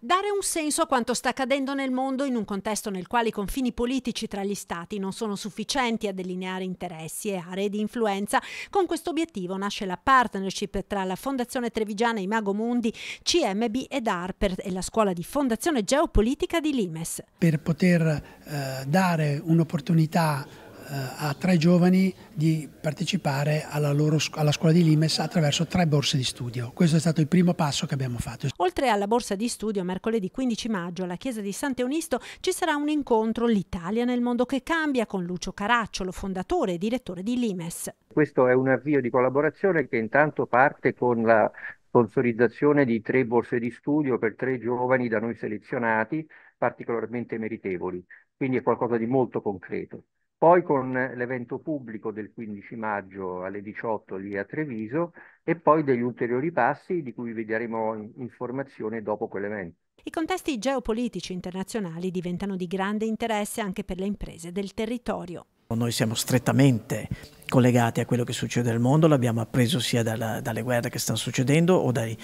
Dare un senso a quanto sta accadendo nel mondo in un contesto nel quale i confini politici tra gli Stati non sono sufficienti a delineare interessi e aree di influenza, con questo obiettivo nasce la partnership tra la Fondazione Trevigiana Imago Mundi, CMB ed ARPER e la Scuola di Fondazione Geopolitica di Limes. Per poter eh, dare un'opportunità eh, a tre giovani di partecipare alla, loro, alla scuola di Limes attraverso tre borse di studio. Questo è stato il primo passo che abbiamo fatto. Oltre alla borsa di studio, mercoledì 15 maggio alla chiesa di Sant'Eunisto ci sarà un incontro L'Italia nel mondo che cambia con Lucio Caracciolo, fondatore e direttore di Limes. Questo è un avvio di collaborazione che intanto parte con la sponsorizzazione di tre borse di studio per tre giovani da noi selezionati particolarmente meritevoli, quindi è qualcosa di molto concreto poi con l'evento pubblico del 15 maggio alle 18 lì a Treviso e poi degli ulteriori passi di cui vi daremo informazione dopo quell'evento. I contesti geopolitici internazionali diventano di grande interesse anche per le imprese del territorio. Noi siamo strettamente collegati a quello che succede nel mondo, l'abbiamo appreso sia dalla, dalle guerre che stanno succedendo o dai,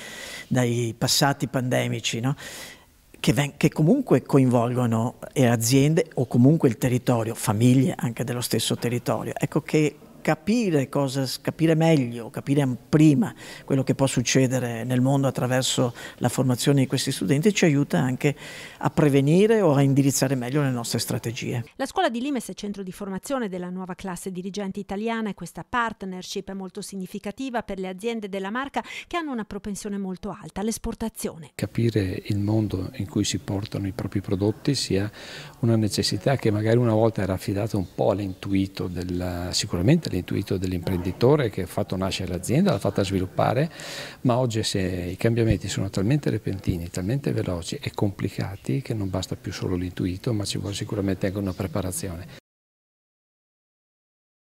dai passati pandemici. No? che, che comunque coinvolgono eh, aziende o comunque il territorio, famiglie anche dello stesso territorio. Ecco che capire, cosa, capire meglio, capire prima quello che può succedere nel mondo attraverso la formazione di questi studenti ci aiuta anche a prevenire o a indirizzare meglio le nostre strategie. La scuola di Limes è centro di formazione della nuova classe dirigente italiana e questa partnership è molto significativa per le aziende della marca che hanno una propensione molto alta all'esportazione. Capire il mondo in cui si portano i propri prodotti sia una necessità che magari una volta era affidata un po' all'intuito della, sicuramente dell'intuito dell'imprenditore che ha fatto nascere l'azienda, l'ha fatta sviluppare, ma oggi se i cambiamenti sono talmente repentini, talmente veloci e complicati che non basta più solo l'intuito, ma ci vuole sicuramente anche una preparazione.